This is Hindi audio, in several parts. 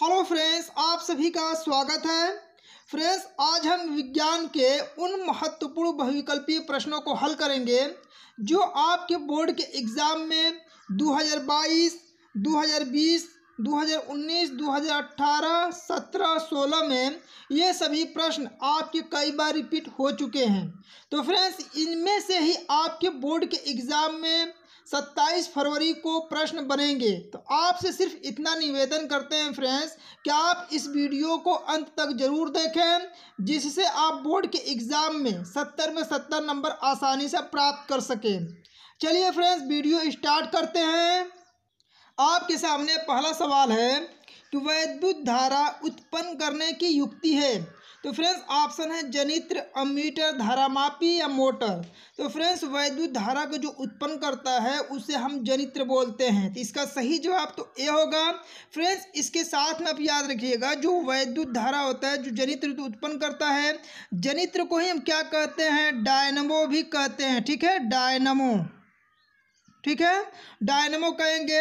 हेलो फ्रेंड्स आप सभी का स्वागत है फ्रेंड्स आज हम विज्ञान के उन महत्वपूर्ण बहुविकल्पीय प्रश्नों को हल करेंगे जो आपके बोर्ड के एग्ज़ाम में 2022, 2020, 2019, 2018, 17, 16 में ये सभी प्रश्न आपके कई बार रिपीट हो चुके हैं तो फ्रेंड्स इनमें से ही आपके बोर्ड के एग्ज़ाम में 27 फरवरी को प्रश्न बनेंगे तो आपसे सिर्फ इतना निवेदन करते हैं फ्रेंड्स कि आप इस वीडियो को अंत तक जरूर देखें जिससे आप बोर्ड के एग्ज़ाम में सत्तर में सत्तर नंबर आसानी से प्राप्त कर सकें चलिए फ्रेंड्स वीडियो स्टार्ट करते हैं आपके सामने पहला सवाल है कि वैद्युत धारा उत्पन्न करने की युक्ति है तो फ्रेंड्स ऑप्शन है जनित्र अमीटर धारामापी या मोटर तो फ्रेंड्स वैद्युत धारा को जो उत्पन्न करता है उसे हम जनित्र बोलते हैं तो इसका सही जवाब तो ए होगा फ्रेंड्स इसके साथ में आप याद रखिएगा जो वैद्युत धारा होता है जो जनित्र तो उत्पन्न करता है जनित्र को ही हम क्या कहते हैं डायनमो भी कहते हैं ठीक है डायनमो ठीक है डायनमो कहेंगे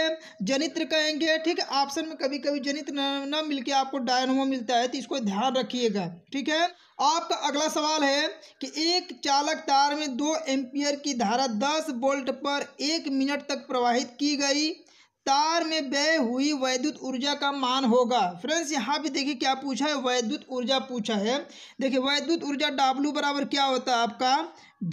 जनित्र कहेंगे ठीक है ऑप्शन में कभी कभी जनित्र ना मिलके आपको डायनमो मिलता है तो इसको ध्यान रखिएगा ठीक है आपका अगला सवाल है कि एक चालक तार में दो एम्पियर की धारा दस वोल्ट पर एक मिनट तक प्रवाहित की गई तार में व्यय हुई वैद्युत ऊर्जा का मान होगा फ्रेंड्स यहाँ भी देखिए क्या पूछा है वैद्युत ऊर्जा पूछा है देखिए वैद्युत ऊर्जा W बराबर क्या होता है आपका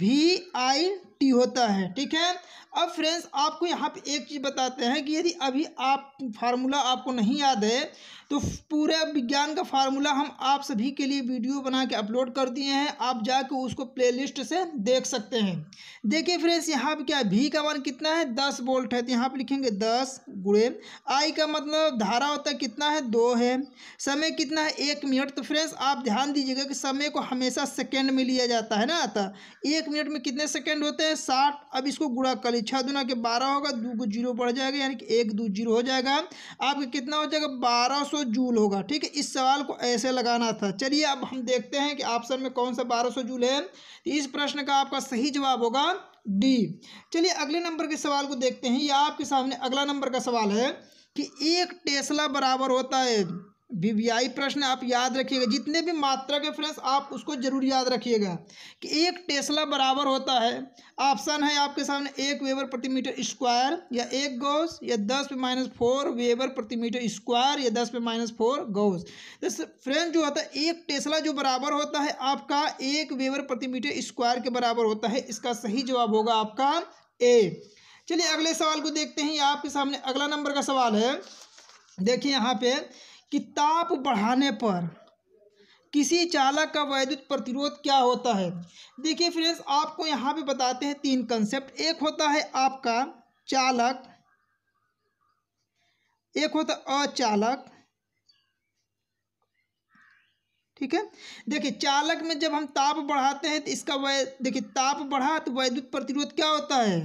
वी आई टी होता है ठीक है अब फ्रेंड्स आपको यहाँ पे एक चीज़ बताते हैं कि यदि अभी आप फार्मूला आपको नहीं याद है तो पूरे विज्ञान का फार्मूला हम आप सभी के लिए वीडियो बना के अपलोड कर दिए हैं आप जाके उसको प्लेलिस्ट से देख सकते हैं देखिए फ्रेंड्स यहाँ पर क्या भी का मान कितना है दस वोल्ट है तो यहाँ पर लिखेंगे दस गुड़े आई का मतलब धारा होता है कितना है दो है समय कितना है एक मिनट तो फ्रेंड्स आप ध्यान दीजिएगा कि समय को हमेशा सेकेंड में लिया जाता है ना आता तो एक मिनट में कितने सेकेंड होते हैं है साठ अब इसको गुड़ा कर ली छः दुना के बारह होगा दो को जीरो बढ़ जाएगा यानी कि एक दो जीरो हो जाएगा आपका कितना हो जाएगा बारह सौ जूल होगा ठीक है इस सवाल को ऐसे लगाना था चलिए अब हम देखते हैं कि ऑप्शन में कौन सा बारह सौ जूल है तो इस प्रश्न का आपका सही जवाब होगा डी चलिए अगले नंबर के सवाल को देखते हैं यह आपके सामने अगला नंबर का सवाल है कि एक टेस्ला बराबर होता है वीवीआई प्रश्न आप याद रखिएगा जितने भी मात्रा के फ्रेंड्स आप उसको जरूर याद रखिएगा कि एक टेस्ला बराबर होता है ऑप्शन है आपके सामने एक वेबर प्रति मीटर स्क्वायर या एक गौस या दस पे माइनस फोर वेबर प्रति मीटर स्क्वायर या दस पे माइनस फोर गौस फ्रेंड जो होता है एक टेस्ला जो बराबर होता है आपका एक वेबर प्रति मीटर स्क्वायर के बराबर होता है इसका सही जवाब होगा आपका ए चलिए अगले सवाल को देखते हैं आपके सामने अगला नंबर का सवाल है देखिए यहाँ पे कि ताप बढ़ाने पर किसी चालक का वैद्युत प्रतिरोध क्या होता है देखिए फ्रेंड्स आपको यहाँ पे बताते हैं तीन कंसेप्ट एक होता है आपका चालक एक होता अचालक ठीक है देखिए चालक में जब हम ताप बढ़ाते हैं तो इसका वै देखिए ताप बढ़ा तो वैद्युत प्रतिरोध क्या होता है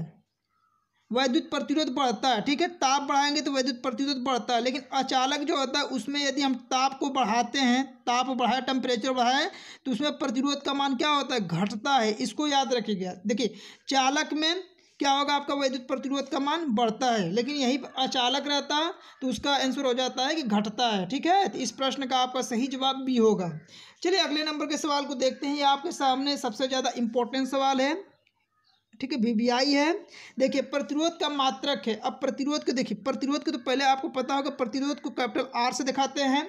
वैद्युत प्रतिरोध बढ़ता है ठीक है ताप बढ़ाएंगे तो वैद्युत प्रतिरोध बढ़ता है लेकिन अचालक जो होता है उसमें यदि हम ताप को बढ़ाते हैं ताप बढ़ाए टेम्परेचर बढ़ाए तो उसमें प्रतिरोध का मान क्या होता है घटता है इसको याद रखिएगा देखिए चालक में क्या होगा आपका वैद्युत प्रतिरोध का मान बढ़ता है लेकिन यही अचालक रहता तो उसका आंसर हो जाता है कि घटता है ठीक है तो इस प्रश्न का आपका सही जवाब भी होगा चलिए अगले नंबर के सवाल को देखते हैं ये आपके सामने सबसे ज़्यादा इंपॉर्टेंट सवाल है ठीक है वी है देखिए प्रतिरोध का मात्रक है अब प्रतिरोध को देखिए प्रतिरोध को तो पहले आपको पता होगा प्रतिरोध को कैपिटल आर से दिखाते हैं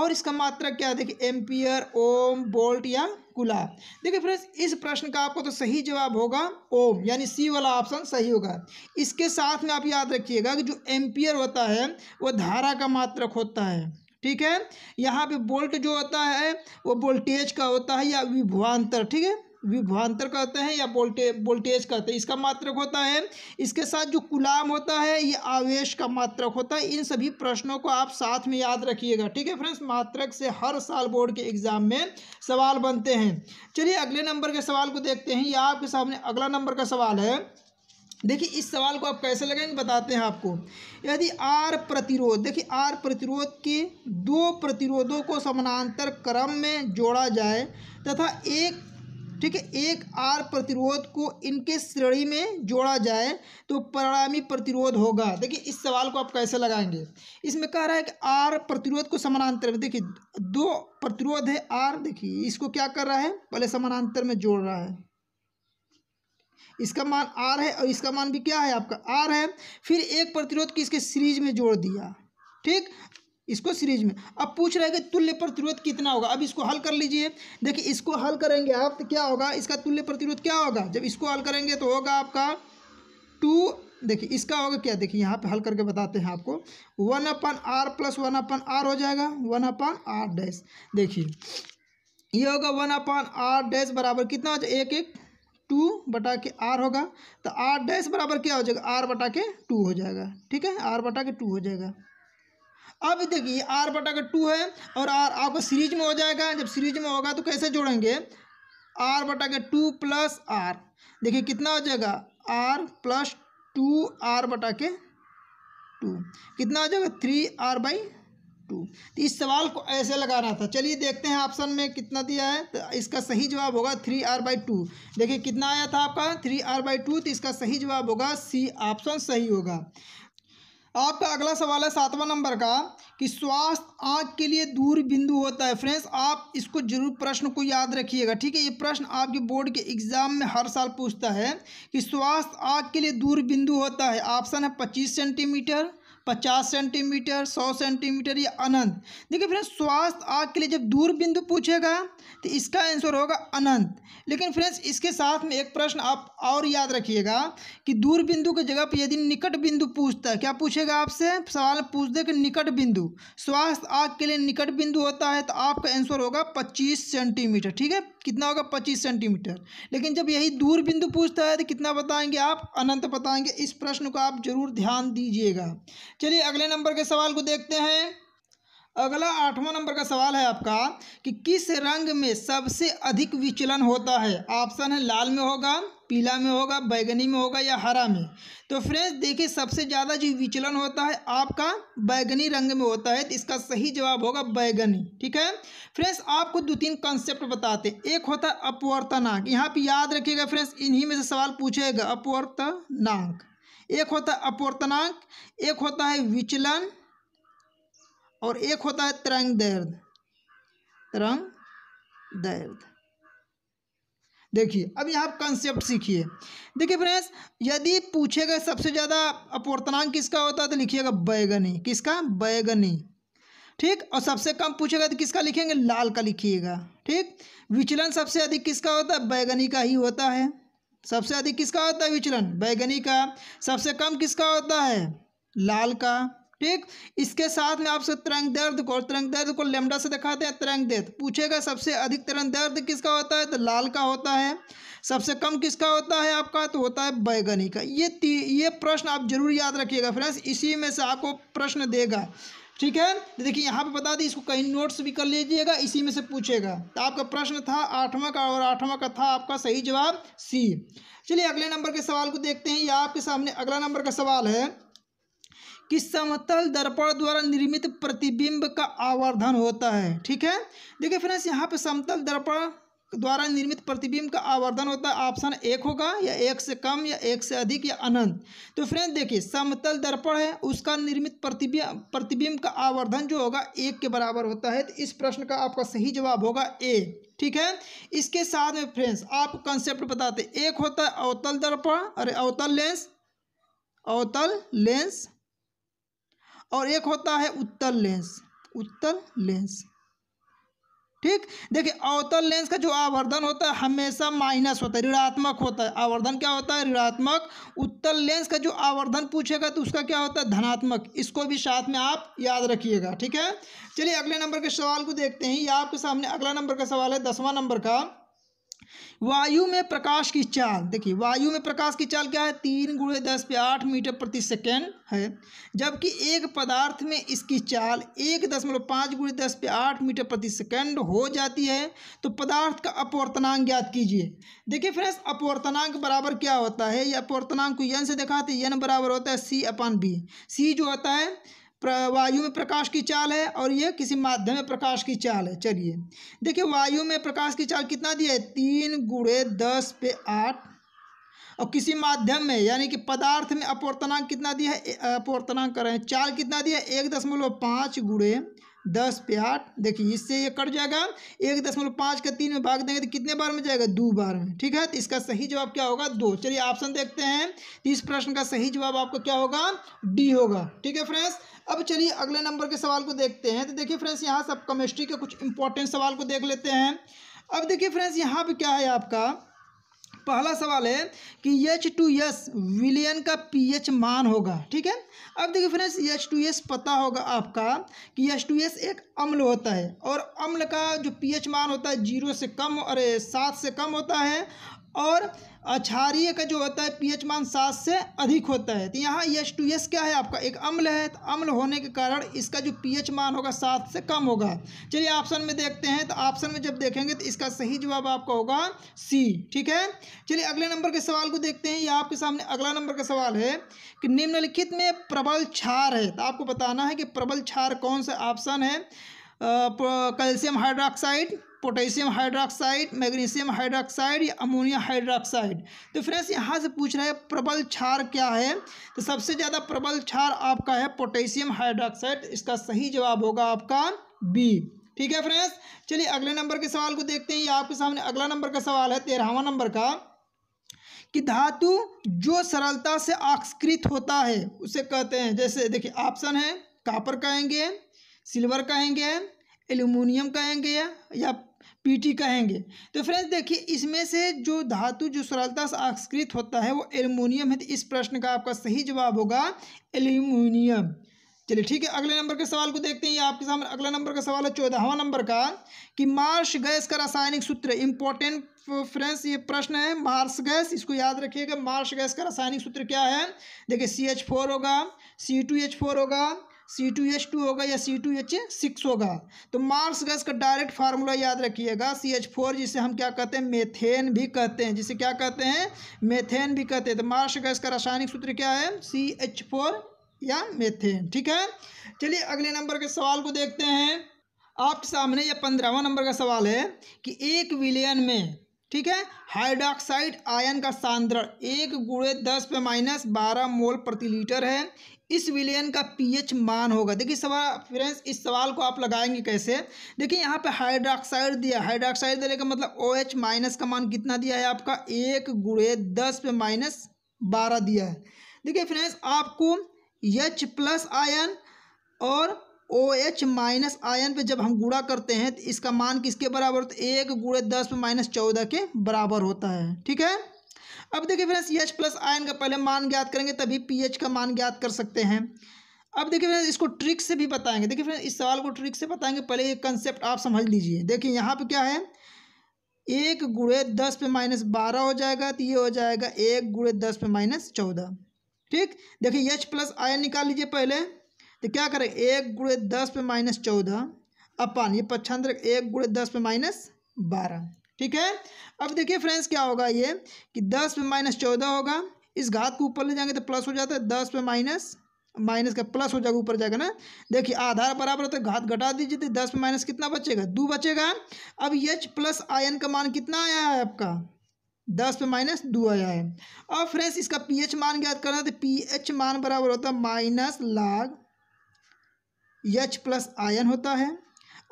और इसका मात्रक क्या है देखिए एम्पियर ओम बोल्ट या कुला देखिए फ्रेंड्स इस प्रश्न का आपको तो सही जवाब होगा ओम यानी सी वाला ऑप्शन सही होगा इसके साथ में आप याद रखिएगा कि जो एम्पियर होता है वह धारा का मात्रक होता है ठीक है यहाँ पे बोल्ट जो होता है वो वोल्टेज का होता है या विभवान्तर ठीक है विभवान्तर कहते हैं या वोल्टे वोल्टेज कहते हैं इसका मात्रक होता है इसके साथ जो कुलाम होता है ये आवेश का मात्रक होता है इन सभी प्रश्नों को आप साथ में याद रखिएगा ठीक है फ्रेंड्स मात्रक से हर साल बोर्ड के एग्जाम में सवाल बनते हैं चलिए अगले नंबर के सवाल को देखते हैं या आपके सामने अगला नंबर का सवाल है देखिए इस सवाल को आप कैसे लगाएंगे बताते हैं आपको यदि आर प्रतिरोध देखिए आर प्रतिरोध के दो प्रतिरोधों को समानांतर क्रम में जोड़ा जाए तथा एक ठीक है एक आर प्रतिरोध को इनके श्रेणी में जोड़ा जाए तो परिणामी प्रतिरोध होगा देखिए इस सवाल को आप कैसे लगाएंगे इसमें कह रहा है कि आर प्रतिरोध को समानांतर में देखिए दो प्रतिरोध है आर देखिए इसको क्या कर रहा है पहले समानांतर में जोड़ रहा है इसका मान आर है और इसका मान भी क्या है आपका आर है फिर एक प्रतिरोध को इसके सीरीज में जोड़ दिया ठीक इसको सीरीज में अब पूछ रहे हैं कि तुल्य प्रतिरोध कितना होगा अब इसको हल कर लीजिए देखिए इसको हल करेंगे आप तो क्या होगा इसका तुल्य प्रतिरोध क्या होगा जब इसको हल करेंगे तो होगा आपका टू देखिए इसका होगा क्या देखिए यहाँ पे हल करके बताते हैं आपको one upon R plus one upon R हो जाएगा वन अपन आर डैश देखिए ये होगा वन अपन आर डैश बराबर कितना हो जाएगा एक एक टू बटा के आर होगा तो आर डैश बराबर क्या हो जाएगा आर बटा के टू हो जाएगा ठीक है आर बटा के टू हो जाएगा अब देखिए आर बटा का टू है और आर आपको सीरीज में हो जाएगा जब सीरीज में होगा तो कैसे जोड़ेंगे आर बटा का टू प्लस आर देखिए कितना हो जाएगा आर प्लस टू आर बटा के टू कितना हो जाएगा थ्री आर बाई टू तो इस सवाल को ऐसे लगाना था चलिए देखते हैं ऑप्शन में कितना दिया है तो इसका सही जवाब होगा थ्री आर बाई टू देखिए कितना आया था आपका थ्री आर बाई टू तो इसका सही जवाब होगा सी ऑप्शन सही होगा आपका अगला सवाल है सातवां नंबर का कि स्वास्थ्य आँख के लिए दूर बिंदु होता है फ्रेंड्स आप इसको जरूर प्रश्न को याद रखिएगा ठीक है ये प्रश्न आपके बोर्ड के एग्जाम में हर साल पूछता है कि स्वास्थ्य आँख के लिए दूर बिंदु होता है ऑप्शन है पच्चीस सेंटीमीटर पचास सेंटीमीटर सौ सेंटीमीटर या अनंत देखिए फ्रेंड्स स्वास्थ्य आग के लिए जब दूर बिंदु पूछेगा तो इसका आंसर होगा अनंत लेकिन फ्रेंड्स इसके साथ में एक प्रश्न आप और याद रखिएगा कि दूर बिंदु की जगह पर यदि निकट बिंदु पूछता है क्या पूछेगा आपसे सवाल पूछ दे कि निकट बिंदु स्वास्थ्य आग के लिए निकट बिंदु होता है तो आपका आंसर होगा पच्चीस सेंटीमीटर ठीक है कितना होगा पच्चीस सेंटीमीटर लेकिन जब यही दूर बिंदु पूछता है तो कितना बताएंगे आप अनंत बताएंगे इस प्रश्न को आप जरूर ध्यान दीजिएगा चलिए अगले नंबर के सवाल को देखते हैं अगला आठवां नंबर का सवाल है आपका कि किस रंग में सबसे अधिक विचलन होता है ऑप्शन है लाल में होगा पीला में होगा बैगनी में होगा या हरा में तो फ्रेंड्स देखिए सबसे ज़्यादा जो विचलन होता है आपका बैगनी रंग में होता है तो इसका सही जवाब होगा बैगनी ठीक है फ्रेंड्स आपको दो तीन कंसेप्ट बताते हैं एक होता है अपवर्तनांक यहाँ पर याद रखिएगा फ्रेंड्स इन्हीं में से सवाल पूछेगा अपवर्तनांक एक होता है अपवर्तनांक एक होता है विचलन और एक होता है तरंग दर्द तरंग दर्द देखिए अब यहाँ कंसेप्ट सीखिए देखिए फ्रेंड्स यदि पूछेगा सबसे ज़्यादा अपवर्तनांक किसका होता है तो लिखिएगा बैगनी किसका बैगनी ठीक और सबसे कम पूछेगा तो किसका लिखेंगे लाल का लिखिएगा ठीक विचलन सबसे अधिक किसका होता है बैगनी का ही होता है सबसे अधिक किसका होता है विचलन बैगनी का सबसे कम किसका होता है लाल का ठीक इसके साथ में आपसे तरंग दर्द को तरंग दर्द को लेमडा से दिखाते हैं तरंग दर्द पूछेगा सबसे अधिक तरंग दर्द किसका होता है तो लाल का होता है सबसे कम किसका होता है आपका तो होता है बैगनी का ये ये प्रश्न आप जरूर याद रखिएगा फ्रेंड्स इसी में से आपको प्रश्न देगा ठीक है तो देखिए यहाँ पे बता दी इसको कहीं नोट्स भी कर लीजिएगा इसी में से पूछेगा तो आपका प्रश्न था आठवां का और आठवां का था आपका सही जवाब सी चलिए अगले नंबर के सवाल को देखते हैं या आपके सामने अगला नंबर का सवाल है कि समतल दर्पण द्वारा निर्मित प्रतिबिंब का आवर्धन होता है ठीक है देखिए फ्रेंड्स यहाँ पे समतल दर्पण द्वारा निर्मित प्रतिबिंब का आवर्धन होता है ऑप्शन एक होगा या एक से कम या एक से अधिक या अनंत तो फ्रेंड देखिए समतल दर्पण है उसका निर्मित प्रतिबिंब प्रतिबिंब का आवर्धन जो होगा एक के बराबर होता है तो इस प्रश्न का आपका सही जवाब होगा ए ठीक है इसके साथ में फ्रेंड्स आप कंसेप्ट बताते एक होता है अवतल दर्पण अरे अवतल लेंस अवतल लेंस और एक होता है उत्तल लेंस उत्तल लेंस ठीक देखिए अवतल लेंस का जो आवर्धन होता है हमेशा माइनस होता है ऋणात्मक होता है आवर्धन क्या होता है ऋणात्मक उत्तल लेंस का जो आवर्धन पूछेगा तो उसका क्या होता है धनात्मक इसको भी साथ में आप याद रखिएगा ठीक है चलिए अगले नंबर के सवाल को देखते हैं ये आपके सामने अगला नंबर का सवाल है दसवां नंबर का वायु में प्रकाश की चाल देखिए वायु में प्रकाश की चाल क्या है तीन गुड़े दस पे आठ मीटर प्रति सेकेंड है जबकि एक पदार्थ में इसकी चाल एक दशमलव पाँच गुड़े दस पे आठ मीटर प्रति सेकेंड हो जाती है तो पदार्थ का अपवर्तनांक ज्ञात कीजिए देखिए फ्रेंड्स अपवर्तनांक बराबर क्या होता है यह अपवर्तनांक को यन से देखा तो यन बराबर होता है सी अपान बी सी जो होता है वायु में प्रकाश की चाल है और ये किसी माध्यम में प्रकाश की चाल है चलिए देखिए वायु में प्रकाश की चाल कितना दिया है तीन गुड़े दस पे आठ और किसी माध्यम में यानी कि पदार्थ में अपवर्तनांक कितना दिया है अपवर्तनांक करें चाल कितना दिया है एक दशमलव पाँच गुड़े दस पे आठ देखिए इससे ये कट जाएगा एक दशमलव पाँच का तीन में भाग देंगे तो कितने बार में जाएगा दो बार में ठीक है तो इसका सही जवाब क्या होगा दो चलिए ऑप्शन देखते हैं तो इस प्रश्न का सही जवाब आपको क्या होगा डी होगा ठीक है फ्रेंड्स अब चलिए अगले नंबर के सवाल को देखते हैं तो देखिए फ्रेंड्स यहाँ से आप केमिस्ट्री के कुछ इंपॉर्टेंट सवाल को देख लेते हैं अब देखिए फ्रेंड्स यहाँ पर क्या है आपका पहला सवाल है कि एच टू एस विलियन का पी एच मान होगा ठीक है अब देखिए फ्रेंड्स एच टू एस पता होगा आपका कि एच टू एस एक अम्ल होता है और अम्ल का जो पी एच मान होता है जीरो से कम अरे सात से कम होता है और क्षारीय का जो होता है पीएच मान सात से अधिक होता है तो यहाँ एस टू एस क्या है आपका एक अम्ल है तो अम्ल होने के कारण इसका जो पीएच मान होगा सात से कम होगा चलिए ऑप्शन में देखते हैं तो ऑप्शन में जब देखेंगे तो इसका सही जवाब आपका होगा सी ठीक है चलिए अगले नंबर के सवाल को देखते हैं या आपके सामने अगला नंबर का सवाल है कि निम्नलिखित में प्रबल छार है तो आपको बताना है कि प्रबल छार कौन सा ऑप्शन है calcium hydroxide potassium hydroxide magnesium hydroxide या अमोनिया हाइड्रोक्साइड तो फ्रेंड्स यहाँ से पूछ रहे हैं प्रबल क्षार क्या है तो सबसे ज़्यादा प्रबल क्षार आपका है पोटेशियम हाइड्रोक्साइड इसका सही जवाब होगा आपका बी ठीक है फ्रेंड्स चलिए अगले नंबर के सवाल को देखते हैं ये आपके सामने अगला नंबर का सवाल है तेरहवा नंबर का कि धातु जो सरलता से आक्सकृत होता है उसे कहते हैं जैसे देखिए ऑप्शन है कापर कहेंगे सिल्वर कहेंगे एल्यूमिनियम कहेंगे या पीटी कहेंगे तो फ्रेंड्स देखिए इसमें से जो धातु जो सरलता से आकस्कृत होता है वो एल्यूमिनियम है तो इस प्रश्न का आपका सही जवाब होगा एल्यूमिनियम चलिए ठीक है अगले नंबर के सवाल को देखते हैं ये आपके सामने अगला नंबर का सवाल है चौदहवा नंबर का कि मार्श गैस का रासायनिक सूत्र इंपॉर्टेंट फ्रेंड्स ये प्रश्न है मार्स गैस इसको याद रखिएगा मार्श गैस का रासायनिक सूत्र क्या है देखिए सी एच फोर होगा सी टू एच फोर होगा सी टू एच टू होगा या सी टू एच सिक्स होगा तो मार्स गैस का डायरेक्ट फार्मूला याद रखिएगा सी एच फोर जिसे हम क्या कहते हैं मेथेन भी कहते हैं जिसे क्या कहते हैं मेथेन भी कहते हैं तो मार्स गैस का रासायनिक सूत्र क्या है सी एच फोर या मेथेन ठीक है चलिए अगले नंबर के सवाल को देखते हैं आपके सामने यह पंद्रहवा नंबर का सवाल है कि एक विलियन में ठीक है हाइड्रोक्साइड आयन का सांद्रण एक गुड़े दस पे माइनस बारह मोल प्रति लीटर है इस विलियन का पीएच मान होगा देखिए सवाल फ्रेंड्स इस सवाल को आप लगाएंगे कैसे देखिए यहाँ पे हाइड्रोक्साइड दिया हाइड्रोक्साइड देने का मतलब ओ एच माइनस का मान कितना दिया है आपका एक गुड़े दस पे माइनस बारह दिया है देखिए फ्रेंड्स आपको एच प्लस आयन और ओ एच माइनस आयन पे जब हम गुड़ा करते हैं तो इसका मान किसके बराबर होता है एक गुड़े दस पे माइनस चौदह के बराबर होता है ठीक है अब देखिए फ्रेंड्स एच प्लस आयन का पहले मान ज्ञात करेंगे तभी एच का मान ज्ञात कर सकते हैं अब देखिए फ्रेंड्स इसको ट्रिक से भी बताएंगे देखिए फ्रेंड्स इस सवाल को ट्रिक से बताएंगे पहले ये कंसेप्ट आप समझ लीजिए देखिए यहाँ पे क्या है एक गुड़े दस पे माइनस बारह हो जाएगा तो ये हो जाएगा एक गुड़े दस पे माइनस चौदह ठीक देखिए एच प्लस आयन निकाल लीजिए पहले तो क्या करें एक गुड़े दस पे माइनस चौदह अपान ये पक्षांतर एक गुड़े दस पे माइनस बारह ठीक है अब देखिए फ्रेंड्स क्या होगा ये कि दस पे माइनस चौदह होगा इस घात को ऊपर ले जाएंगे तो प्लस हो जाता है दस पे माइनस माइनस का प्लस हो जाएगा ऊपर जाएगा ना देखिए आधार बराबर होता है तो घात घटा दीजिए तो दस पे माइनस कितना बचेगा दो बचेगा अब एच प्लस आयन का मान कितना आया है आपका दस पे माइनस दो आया है और फ्रेंड्स इसका एच मान ज्ञात करना तो एच मान बराबर होता है माइनस लाग एच प्लस आयन होता है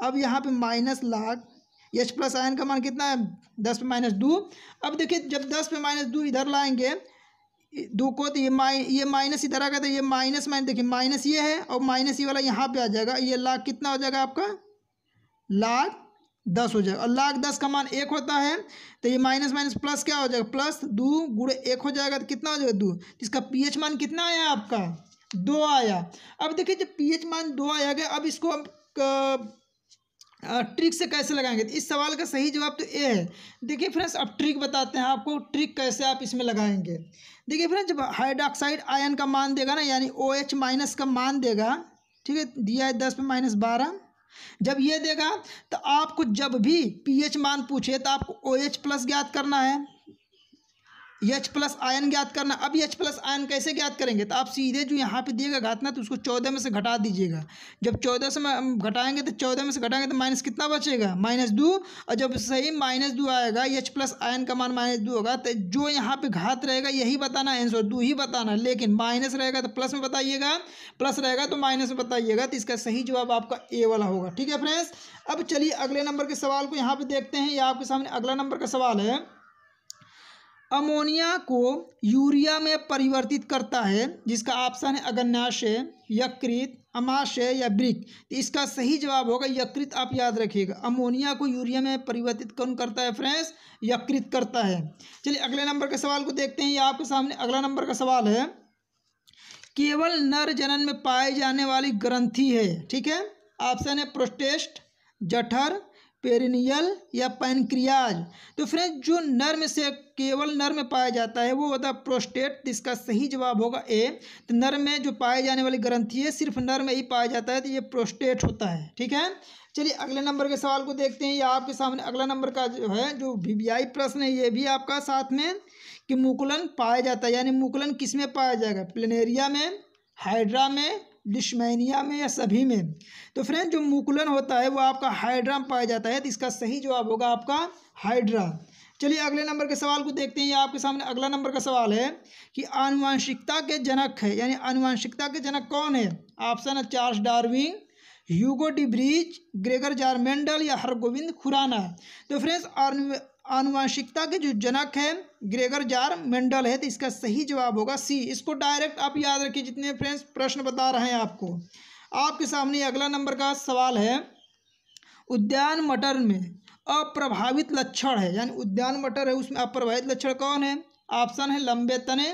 अब यहाँ पे minus log H plus ion का मान कितना है दस पे माइनस दो अब देखिए जब दस पे माइनस दो इधर लाएंगे दो को तो ये माइ ये माइनस इधर आ गया तो ये माइनस माइनस देखिए माइनस ये है और माइनस ये वाला यहाँ पे आ जाएगा ये लाख कितना हो जाएगा आपका लाख दस हो जाएगा और लाख दस का मान एक होता है तो ये माइनस माइनस प्लस क्या हो जाएगा प्लस दो गुड़े एक हो जाएगा तो कितना हो जाएगा दो इसका एच मान कितना आया आपका दो आया अब देखिए जब एच मान दो आया गया अब इसको हम ट्रिक से कैसे लगाएंगे तो इस सवाल का सही जवाब तो ए है देखिए फ्रेंड्स अब ट्रिक बताते हैं आपको ट्रिक कैसे आप इसमें लगाएंगे देखिए फ्रेंड्स जब हाइड्रॉक्साइड आयन का मान देगा ना यानी ओ एच माइनस का मान देगा ठीक है दिया है दस पे माइनस बारह जब ये देगा तो आपको जब भी पीएच मान पूछे तो आपको ओ एच प्लस ज्ञात करना है एच प्लस आयन ज्ञात करना अब एच प्लस आयन कैसे ज्ञात करेंगे तो आप सीधे जो यहाँ पे दिएगा घातना तो उसको चौदह में से घटा दीजिएगा जब चौदह से घटाएंगे तो चौदह में से घटाएंगे तो माइनस कितना बचेगा माइनस दो और जब सही माइनस दो आएगा एच प्लस आयन का मान माइनस दो होगा तो जो यहाँ पे घात रहेगा यही बताना आंसर दो ही बताना है लेकिन माइनस रहेगा तो प्लस में बताइएगा प्लस रहेगा तो माइनस में बताइएगा तो इसका सही जवाब आपका ए वाला होगा ठीक है फ्रेंड्स अब चलिए अगले नंबर के सवाल को यहाँ पर देखते हैं ये आपके सामने अगला नंबर का सवाल है अमोनिया को यूरिया में परिवर्तित करता है जिसका ऑप्शन है अगन्याशय यकृत अमाशय या ब्रिक तो इसका सही जवाब होगा यकृत आप याद रखिएगा अमोनिया को यूरिया में परिवर्तित कौन करता है फ्रेंड्स यकृत करता है चलिए अगले नंबर के सवाल को देखते हैं ये आपके सामने अगला नंबर का सवाल है केवल नर जनन में पाए जाने वाली ग्रंथी है ठीक है ऑप्शन है प्रोस्टेस्ट जठर पेरिनियल या पैनक्रियाज तो फ्रेंड जो नर्म से केवल नर्म पाया जाता है वो होता है प्रोस्टेट इसका सही जवाब होगा ए तो नर्म में जो पाए जाने वाली ग्रंथि है सिर्फ नर्म ही पाया जाता है तो ये प्रोस्टेट होता है ठीक है चलिए अगले नंबर के सवाल को देखते हैं ये आपके सामने अगला नंबर का जो है जो वी प्रश्न है ये भी आपका साथ में कि मुकुलन पाया जाता है यानी मुकुलन किस में पाया जाएगा प्लेनेरिया में हाइड्रा में लिशमैनिया में या सभी में तो फ्रेंड जो मुकुलन होता है वो आपका हाइड्रा में पाया जाता है तो इसका सही जवाब होगा आपका हाइड्रा चलिए अगले नंबर के सवाल को देखते हैं ये आपके सामने अगला नंबर का सवाल है कि आनुवंशिकता के जनक है यानी आनुवांशिकता के जनक कौन है ऑप्शन है Charles Darwin Hugo de Vries Gregor Johann Mendel या हरगोविंद खुराना तो फ्रेंड्स आनुवंशिकता के जो जनक है ग्रेगर जार मेंडल है तो इसका सही जवाब होगा सी इसको डायरेक्ट आप याद रखिए जितने फ्रेंड्स प्रश्न बता रहे हैं आपको आपके सामने अगला नंबर का सवाल है उद्यान मटर में अप्रभावित लक्षण है यानी उद्यान मटर है उसमें अप्रभावित लक्षण कौन है ऑप्शन है लंबे तने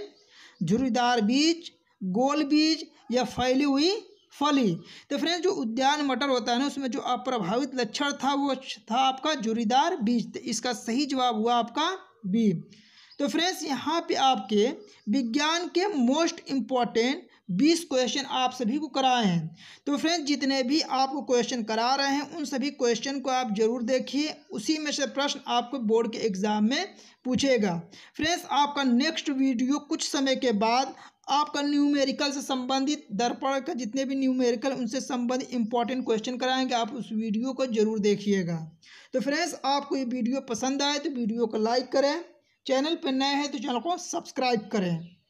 झुरीदार बीज गोल बीज या फैली हुई फली तो फ्रेंड्स जो उद्यान मटर होता है ना उसमें जो अप्रभावित लक्षण था वो था आपका जुरीदार बीज तो इसका सही जवाब हुआ आपका बी तो फ्रेंड्स यहाँ पे आपके विज्ञान के मोस्ट इम्पॉर्टेंट बीस क्वेश्चन आप सभी को कराए हैं तो फ्रेंड्स जितने भी आपको क्वेश्चन करा रहे हैं उन सभी क्वेश्चन को आप जरूर देखिए उसी में से प्रश्न आपको बोर्ड के एग्ज़ाम में पूछेगा फ्रेंड्स आपका नेक्स्ट वीडियो कुछ समय के बाद आपका न्यूमेरिकल से संबंधित दर्पण का जितने भी न्यूमेरिकल उनसे संबंधित इंपॉर्टेंट क्वेश्चन कराएंगे आप उस वीडियो को जरूर देखिएगा तो फ्रेंड्स आपको ये वीडियो पसंद आए तो वीडियो को लाइक करें चैनल पर नए हैं तो चैनल को सब्सक्राइब करें